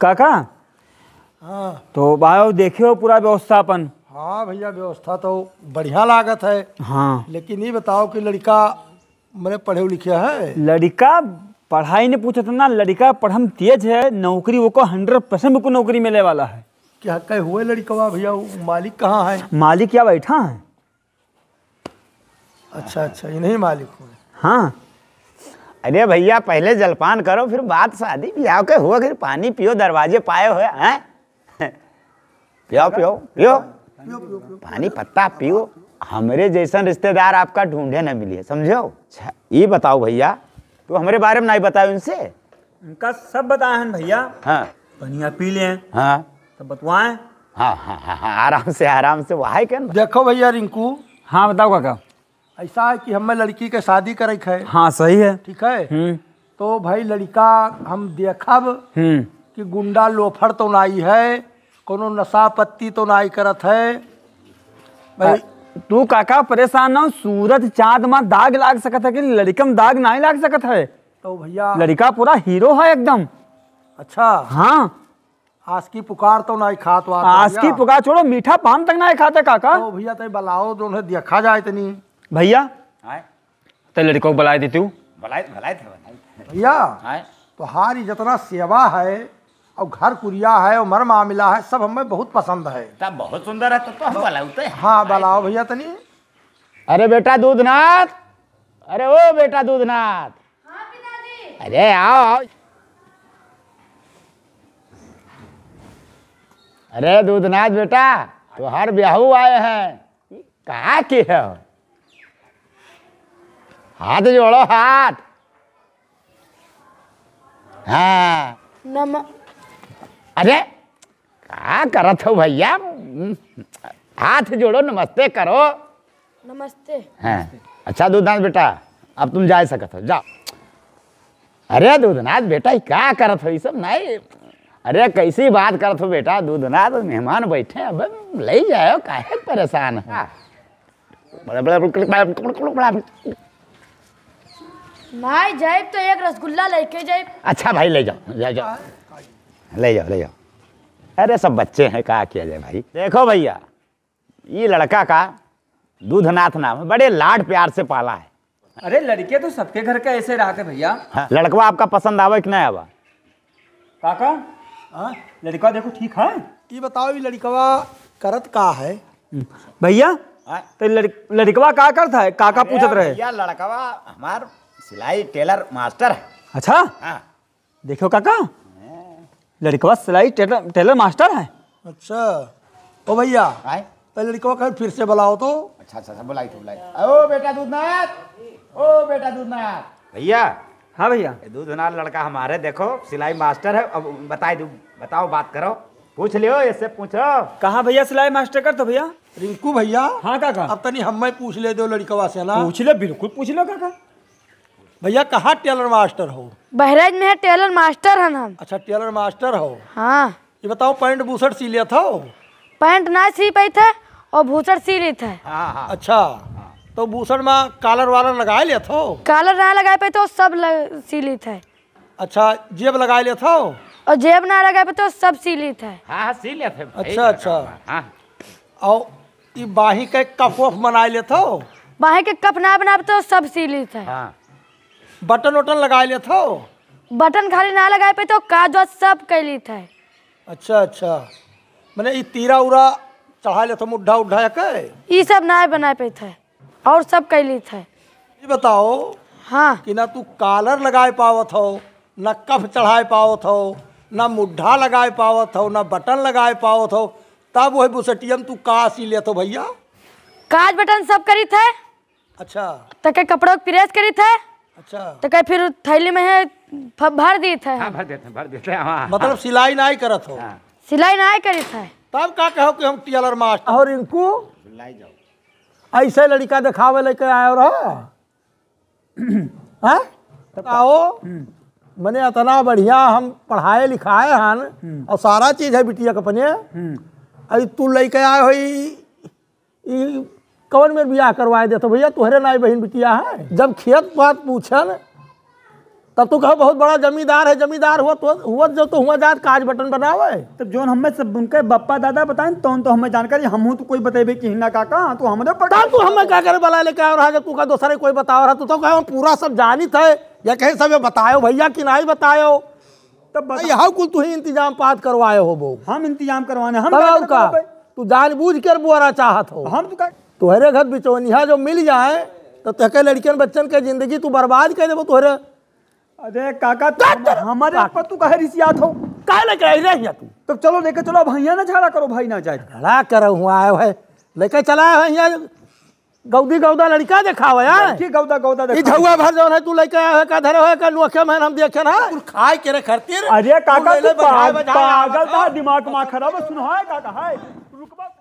काका हाँ तो भाई देखे हो पूरा व्यवस्थापन हाँ भैया व्यवस्था तो बढ़िया लागत है हाँ लेकिन ये बताओ कि लड़का मैंने पढ़े लिखे है लड़का पढ़ाई ने पूछा था ना लड़का पढ़म तेज है नौकरी वो को हंड्रेड परसेंट को नौकरी मिलने वाला है क्या कह हुए लड़कवा भैया मालिक कहाँ है मालिक क्या बैठा है अच्छा अच्छा ये नहीं मालिक हुए हाँ अरे भैया पहले जलपान करो फिर बात शादी ब्याह के हुआ फिर पानी पियो दरवाजे पाए हुए हैं पियो पियो पियो पानी पत्ता पियो हमरे जैसा रिश्तेदार आपका ढूंढे ना मिले समझो अच्छा ये बताओ भैया तो हमारे बारे में नहीं बताओ इनसे इनका सब बताए हैं भैया हाँ पनिया पी लें हाँ सब बतवाएं हाँ, हाँ हाँ हाँ आराम से आराम से वहा देखो भैया रिंकू हाँ बताओ काका ऐसा है कि हमें लड़की के शादी करे है हाँ सही है ठीक है हम्म। तो भाई लड़का हम देखब हम्म। कि गुंडा लोफर तो नाई है कोनो नशा पत्ती तो नाई करत है भाई तू काका परेशान ना सूरज चांद माँ दाग लाग सकत है कि में दाग नहीं लाग सकत है तो भैया लड़का पूरा हीरो है एकदम अच्छा हाँ आज की पुकार तो नहीं खात आज की पुकार छोड़ो मीठा पान तक नहीं खाते काका तो भैया तो बलाओ दोनों देखा जाए इतनी भैया तो लड़को को बुलाए देती हूँ बुलाए भैया तो जितना सेवा है और घर कुरिया है और मर मामला है सब हमें बहुत पसंद है तब बहुत सुंदर है तो, तो हम बुलाते हैं तो। हाँ बुलाओ भैया तनी अरे बेटा दूधनाथ अरे ओ बेटा दूधनाथ हाँ, अरे आओ आओ अरे दूधनाथ बेटा तो हर ब्याहू आए हैं कहा के है हाथ जोड़ो हाथ हाँ अरे क्या करत हो भैया हाथ जोड़ो नमस्ते करो नमस्ते हाँ अच्छा दूधनाथ बेटा अब तुम जा सकते हो जाओ अरे दूधनाथ बेटा क्या करत हो ये सब नहीं अरे कैसी बात करत हो बेटा दूधनाथ मेहमान बैठे अब ले जाओ काहे परेशान है भाई जाए तो एक रसगुल्ला लेके जाए अच्छा भाई ले जाओ ले जाओ ले जाओ ले जाओ अरे सब बच्चे हैं कहा किया जाए भाई देखो भैया ये लड़का का दूधनाथ नाम है बड़े लाड प्यार से पाला है अरे लड़के तो सबके घर का ऐसे रहते भैया हाँ, लड़कवा आपका पसंद आवा कि नहीं आवा काका हाँ, लड़का देखो ठीक है ये बताओ ये लड़कवा करत का है भैया हाँ। तो लड़कवा का करता है काका पूछत रहे भैया लड़कवा हमारा सिलाई टेलर मास्टर अच्छा हाँ देखो काका लड़कवा सिलाई टेलर टेलर मास्टर है अच्छा ओ भैया पहले लड़कवा कल फिर से बुलाओ तो अच्छा, अच्छा अच्छा बुलाई तो बुलाई ओ बेटा दूध नाथ ओ बेटा दूध नाथ भैया हाँ भैया दूध नाथ लड़का हमारे देखो सिलाई मास्टर है अब बताए दू बताओ बात करो पूछ लियो इससे पूछो कहाँ भैया सिलाई मास्टर कर तो भैया रिंकू भैया हाँ काका अब तनी हम पूछ ले दो लड़कवा से ना पूछ ले बिल्कुल पूछ लो काका भैया कहाँ टेलर मास्टर हो बहराइज में है टेलर मास्टर हन हम अच्छा टेलर मास्टर हो हाँ ये बताओ पैंट बूसर सी लिया था पैंट ना सी पाई था और भूसर सी हाँ, हाँ। अच्छा, तो लिया था अच्छा तो भूसर में कालर वाला लगा लिया था कालर ना लगाए पे तो सब लग, सी ली थे अच्छा जेब लगा लिया था और जेब ना लगाए पे तो सब सी ली थे हाँ, सी लिया थे अच्छा अच्छा और ये बाही के कफ वफ बना लिया था बाही के कफ ना बना तो सब सी ली थे हाँ। बटन वटन लगा लिया था बटन खाली ना लगाए पे तो काज सब कर ली था अच्छा अच्छा मैंने ये तीरा उरा चढ़ा लिया था मुड्ढा उड्ढा के ये सब ना बनाए पे था और सब कर ली था ये बताओ हाँ कि ना तू कालर लगाए पावत हो न कफ चढ़ाए पावत हो न मुड्ढा लगाए पावत हो न बटन लगाए पावत हो तब वही बुसटियम तू का सी ले तो भैया काज बटन सब करी थे अच्छा तक कपड़ों की प्रेस करी थे अच्छा तो कहे फिर थैली में है भर दी थे हाँ, भर देते भर देते हाँ, मतलब सिलाई ना ही करत हो हाँ। सिलाई ना ही करी था तब का कहो कि हम टेलर मास्टर और इनको लाई जाओ ऐसे लड़का दिखावे लेके आए और रहो हाँ? आओ मैंने हम्म। इतना बढ़िया हम पढ़ाए लिखाए हैं हम्म। और सारा चीज है बिटिया के अपने हम्म। अरे तू लेके आए हो कौन में ब्याह करवाए दे तो भैया तुहरे नाई बहन बिटिया है जब खेत पात पूछल तब तो कहो बहुत बड़ा जमींदार है जमींदार हुआ तो हुआ तो जो तो हुआ जात काज बटन बनावे तब जोन हमें सब उनके बप्पा दादा बताएं तो उन तो हमें जानकारी हम तो कोई बताबे कि हिना काका हाँ, तो हमने पता तू तो हमें क्या करे बला लेके आ रहा है तू का दूसरे कोई बता रहा तू तो, तो कहो पूरा सब जानित है या कहीं सब बतायो भैया कि नहीं बतायो तब भाई हाउ कुल तू ही इंतजाम पात करवाए हो वो हम इंतजाम करवाने हम का तू जानबूझ कर बोरा चाहत हो हम तो तुहरे घर बिचौनिया जो मिल जाए तो तहके लड़कियन बच्चन के जिंदगी तू बर्बाद कर देबो तुहरे अरे काका तो हमारे पर तू कहे रिसियात हो काहे ले कह रही तू तो चलो लेके चलो भैया ना झगड़ा करो भाई ना जाए झगड़ा करो हुआ आए है लेके चला है यहाँ गौदी गौदा लड़का देखा हुआ यार की गौदा गौदा देखा ई झुआ भर जो है तू लेके आया है का धरे है का नोखे में हम देखे ना तू खाए के रे करती अरे काका तू पागल था दिमाग मा खराब सुन हाय काका हाय रुकबा